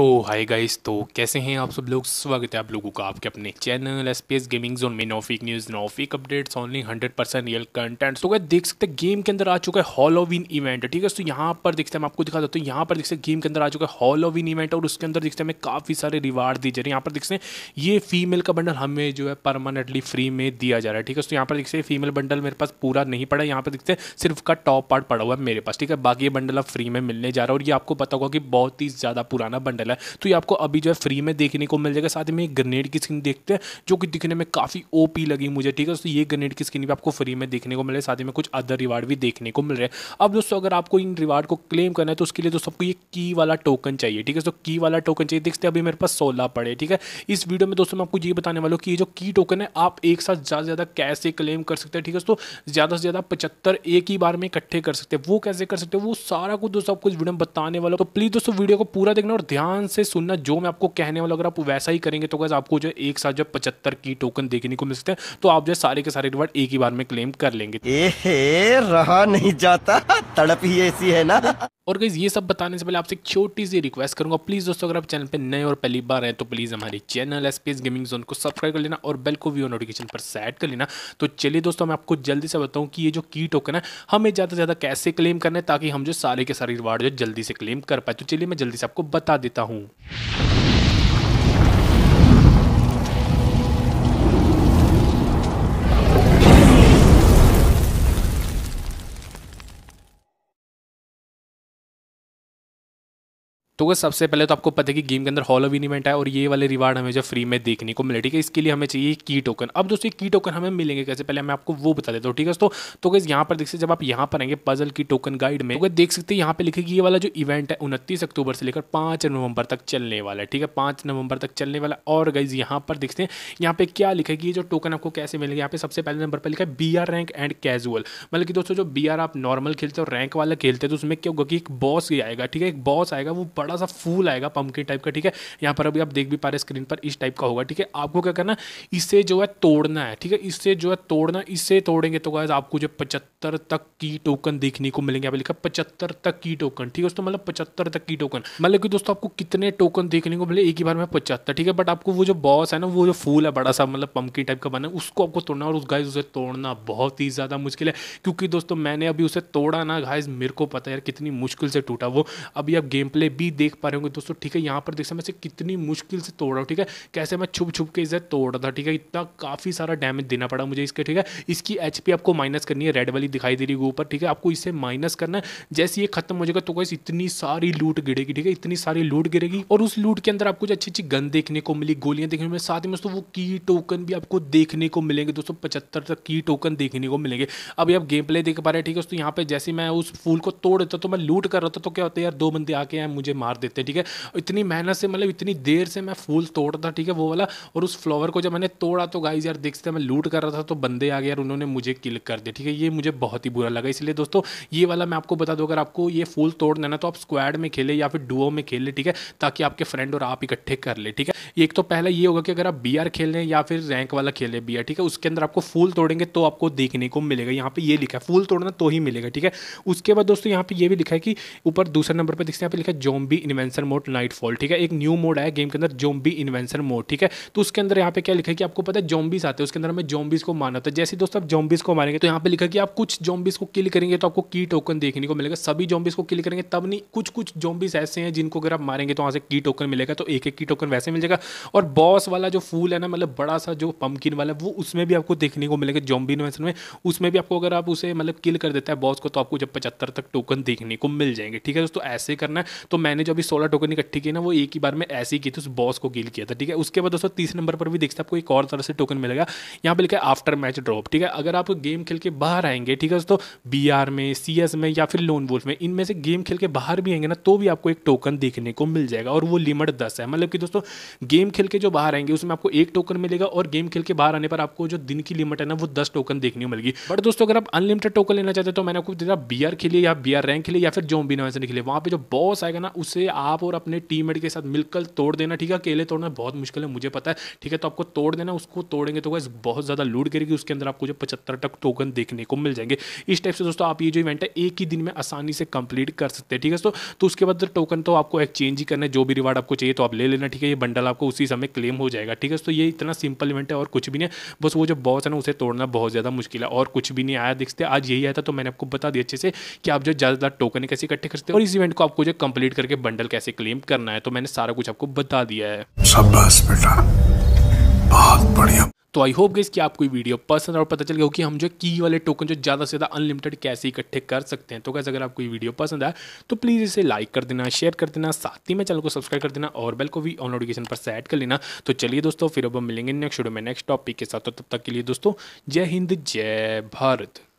तो hi guys तो कैसे हैं आप सब लोग स्वागत है आप लोगों का आपके अपने चैनल एसपीएस गेमिंग जोन में no fake news no fake updates only 100 percent real content तो क्या देख सकते हैं गेम के अंदर आ चुका है हॉलोविन इवेंट ठीक है तो यहाँ पर देखते हैं मैं आपको दिखा देता हूँ यहाँ पर देखते हैं गेम के अंदर आ चुका है हॉलोविन इवेंट और उसके अंदर देखते हैं हमें काफ़ी सारे रिवार्ड दिए जा रहे हैं यहाँ पर देखते हैं ये फीमेल का बंडल हमें जो है परमानेंटली फ्री में दिया जा रहा है ठीक है तो यहाँ पर देखते हैं फीमेल बंडल मेरे पास पूरा नहीं पड़ा यहाँ पर देखते हैं सिर्फ का टॉप पार्ट पड़ा हुआ है मेरे पास ठीक है बाकी ये बंडल अब फ्री में मिलने जा रहा है और ये आपको पता होगा कि बहुत ही ज़्यादा पुराना बंडल वाला है तो ये आपको अभी जो है फ्री में देखने को मिल जाएगा साथ में एक ग्रेनेड की स्किन देखते हैं जो कि दिखने में काफ़ी ओपी लगी मुझे ठीक है तो ये ग्रेनेड की स्किन भी आपको फ्री में देखने को मिल है साथ में कुछ अदर रिवार्ड भी देखने को मिल रहे हैं अब दोस्तों अगर आपको इन रिवार्ड को क्लेम करना है तो उसके लिए दोस्तों आपको ये की वाला टोकन चाहिए ठीक है तो की वाला टोकन चाहिए देखते अभी मेरे पास सोलह पड़े ठीक है इस वीडियो में दोस्तों मैं आपको ये बताने वालों की जो की टोकन है आप एक साथ ज़्यादा ज़्यादा कैसे क्लेम कर सकते हैं ठीक है तो ज़्यादा से ज़्यादा पचहत्तर एक ही बार में इकट्ठे कर सकते हैं वो कैसे कर सकते हैं वो सारा कुछ दोस्तों आपको इस वीडियो में बताने वालों तो प्लीज़ दोस्तों वीडियो को पूरा देखना और ध्यान ध्यान से सुनना जो मैं आपको कहने वाला अगर आप वैसा ही करेंगे तो गैस आपको जो एक साथ जो पचहत्तर की टोकन देखने को मिल सकते हैं तो आप जो सारे के सारे रिवार्ड एक ही बार में क्लेम कर लेंगे रहा नहीं जाता तड़प ही ऐसी है ना और गई ये सब बताने से पहले आपसे एक छोटी सी रिक्वेस्ट करूँगा प्लीज़ दोस्तों अगर आप चैनल पर नए और पहली बार हैं तो प्लीज़ हमारे चैनल एस गेमिंग जोन को सब्सक्राइब कर लेना और बेल को व्यू नोटिफिकेशन पर सेट कर लेना तो चलिए दोस्तों मैं आपको जल्दी से बताऊँ कि ये जो की टोकन है हमें ज़्यादा से ज़्यादा कैसे क्लेम करना है ताकि हम जो सारे के सारे रिवार्ड जो जल्दी से क्लेम कर पाए तो चलिए मैं जल्दी से आपको बता देता हूँ तो वो सबसे पहले तो आपको पता है कि गेम के अंदर हॉल ऑफ इवेंट है और ये वाले रिवार्ड हमें जो फ्री में देखने को मिले ठीक है इसके लिए हमें चाहिए की टोकन अब दोस्तों की टोकन हमें मिलेंगे कैसे पहले मैं आपको वो बता देता हूँ ठीक है तो, तो गैस यहाँ पर देख सकते जब आप यहाँ पर आएंगे पजल की टोकन गाइड में तो देख सकते हैं यहाँ पर लिखे कि ये वाला जो इवेंट है उनतीस अक्टूबर से लेकर पाँच नवंबर तक चलने वाला है ठीक है पाँच नवंबर तक चलने वाला और गैस यहाँ पर देखते हैं यहाँ पे क्या लिखा है कि ये जो टोकन आपको कैसे मिलेगा यहाँ पे सबसे पहले नंबर पर लिखा है B R rank and casual मतलब कि दोस्तों जो बी आर आप नॉर्मल खेलते हो रैंक वाला खेलते हो तो उसमें क्या होगा कि एक बॉस आएगा ठीक है एक बॉस आएगा वो बड़ा बड़ा सा फूल आएगा पंपकिन टाइप का ठीक है यहाँ पर अभी आप देख भी पा रहे स्क्रीन पर इस टाइप का होगा ठीक है आपको क्या करना इसे जो है तोड़ना है ठीक है इससे जो है तोड़ना इसे तोड़ेंगे तो गाइज आपको जो पचहत्तर तक की टोकन देखने को मिलेंगे आप लिखा पचहत्तर तक की टोकन ठीक है दोस्तों मतलब पचहत्तर तक की टोकन मतलब कि दोस्तों आपको कितने टोकन देखने को मिले एक ही बार में पचहत्तर ठीक है बट आपको वो जो बॉस है ना वो जो फूल है बड़ा सा मतलब पंपकिन टाइप का बना है उसको आपको तोड़ना और उस गाइज उसे तोड़ना बहुत ही ज़्यादा मुश्किल है क्योंकि दोस्तों मैंने अभी उसे तोड़ा ना गाइज मेरे को पता है यार कितनी मुश्किल से टूटा वो अभी आप गेम प्ले भी देख पा रहे होंगे दोस्तों ठीक है यहाँ पर देख सकते मैं कितनी मुश्किल से तोड़ रहा हूँ ठीक है कैसे मैं छुप छुप के इसे तोड़ रहा था ठीक है इतना काफ़ी सारा डैमेज देना पड़ा मुझे इसके ठीक है इसकी एच आपको माइनस करनी है रेड वाली दिखाई दे रही है ऊपर ठीक है आपको इसे माइनस करना है जैसे ये खत्म हो जाएगा तो कैसे इतनी सारी लूट गिरेगी ठीक है इतनी सारी लूट गिरेगी और उस लूट के अंदर आपको अच्छी अच्छी गन देखने को मिली गोलियाँ देखने को मिली साथ में दोस्तों वो की टोकन भी आपको देखने को मिलेंगे दोस्तों पचहत्तर तक की टोकन देखने को मिलेंगे अभी आप गेम प्ले देख पा रहे हैं ठीक है दोस्तों यहाँ पर जैसे मैं उस फूल को तोड़ देता तो मैं लूट कर रहा था तो क्या होता है यार दो बंदे आके मुझे मार मार देते हैं ठीक है इतनी मेहनत से मतलब इतनी देर से मैं फूल तोड़ता ठीक है वो वाला और उस फ्लावर को जब मैंने तोड़ा तो गाइज यार देखते मैं लूट कर रहा था तो बंदे आ गए यार उन्होंने मुझे किल कर दिया ठीक है ये मुझे बहुत ही बुरा लगा इसलिए दोस्तों ये वाला मैं आपको बता दूँ अगर आपको ये फूल तोड़ देना तो आप स्क्वाड में खेले या फिर डुओ में खेले ठीक है ताकि आपके फ्रेंड और आप इकट्ठे कर ले ठीक है एक तो पहला ये होगा कि अगर आप बी आर खेल रहे या फिर रैंक वाला खेले बी आर ठीक है उसके अंदर आपको फूल तोड़ेंगे तो आपको देखने को मिलेगा यहाँ पे ये लिखा है फूल तोड़ना तो ही मिलेगा ठीक है उसके बाद दोस्तों यहाँ पे ये भी लिखा है कि ऊपर दूसरे नंबर पर देखते हैं यहाँ पे लिखा है zombie zombie invasion mode night fall ठीक है एक न्यू मोड आया गेम के अंदर जोम्बी इन्वेंसन मोड ठीक है तो उसके अंदर यहाँ पे क्या लिखा है कि आपको पता है जोम्बीस आते हैं उसके अंदर हमें जोम्बीस को मारना था जैसे दोस्तों आप जोम्बीस को मारेंगे तो यहाँ पे लिखा कि आप कुछ जोम्बीस को किल करेंगे तो आपको की टोकन देखने को मिलेगा सभी जोम्बीस को किल करेंगे तब नहीं कुछ कुछ जोम्बीस ऐसे हैं जिनको अगर आप मारेंगे तो वहाँ से की टोकन मिलेगा तो एक एक की टोकन वैसे मिल जाएगा और बॉस वाला जो फूल है ना मतलब बड़ा सा जो पंपकिन वाला वो उसमें भी आपको देखने को मिलेगा जोम्बी इन्वेंसन में उसमें भी आपको अगर आप उसे मतलब किल कर देता है बॉस को तो आपको जब पचहत्तर तक टोकन देखने को मिल जाएंगे ठीक है दोस्तों ऐसे करना है तो मैंने मैंने जो अभी सोलह टोकन इकट्ठी की ना वो एक ही बार में ऐसे ही की थी उस बॉस को गिल किया था ठीक है उसके बाद दोस्तों तीस नंबर पर भी देखते आपको एक और तरह से टोकन मिलेगा यहाँ पर लिखा है आफ्टर मैच ड्रॉप ठीक है अगर आप गेम खेल के बाहर आएंगे ठीक है दोस्तों बी में सी में या फिर लोन वोल्फ में इनमें से गेम खेल के बाहर भी आएंगे ना तो भी आपको एक टोकन देखने को मिल जाएगा और वो लिमिट दस है मतलब कि दोस्तों गेम खेल के जो बाहर आएंगे उसमें आपको एक टोकन मिलेगा और गेम खेल के बाहर आने पर आपको जो दिन की लिमिट है ना वो दस टोकन देखने को मिलेगी बट दोस्तों अगर आप अनलिमिटेड टोकन लेना चाहते हैं तो मैंने आपको बी आर खेलिए या बी आर रैंक खेलिए या फिर जो भी नाम से निकले वहाँ पर जो बॉस आएगा ना उस उसे आप और अपने टीम के साथ मिलकर तोड़ देना ठीक है अकेले तोड़ना बहुत मुश्किल है मुझे पता है ठीक है तो आपको तोड़ देना उसको तोड़ेंगे तो वह बहुत ज़्यादा लूट गिरेगी उसके अंदर आपको जो पचहत्तर टक टोकन देखने को मिल जाएंगे इस टाइप से दोस्तों आप ये जो इवेंट है एक ही दिन में आसानी से कंप्लीट कर सकते हैं ठीक है दोस्तों तो उसके बाद टोकन तो आपको एक्सचेंज ही करना है जो भी रिवार्ड आपको चाहिए तो आप ले लेना ठीक है ये बंडल आपको उसी समय क्लेम हो जाएगा ठीक है तो ये इतना सिंपल इवेंट है और कुछ भी नहीं बस वो जो बॉस है ना उसे तोड़ना बहुत ज़्यादा मुश्किल है और कुछ भी नहीं आया देखते आज यही आया था तो मैंने आपको बता दिया अच्छे से कि आप जो ज़्यादा टोकन कैसे इकट्ठे करते हैं और इस इवेंट को आपको जो कंप्लीट करके बंडल कैसे क्लेम करना है तो मैंने सारा कुछ आपको बता दिया है बेटा बहुत बढ़िया तो आई होप गई कि आपको ये वीडियो पसंद और पता चल गया हो कि हम जो की वाले टोकन जो ज़्यादा से ज़्यादा अनलिमिटेड कैसे इकट्ठे कर सकते हैं तो कैसे अगर आपको ये वीडियो पसंद आए तो प्लीज़ इसे लाइक कर देना शेयर कर देना साथ ही में चैनल को सब्सक्राइब कर देना और बेल को भी ऑन नोटिफिकेशन पर सेट कर लेना तो चलिए दोस्तों फिर अब हम मिलेंगे नेक्स्ट वीडियो में नेक्स्ट टॉपिक के साथ तो तब तक के लिए दोस्तों जय हिंद जय भारत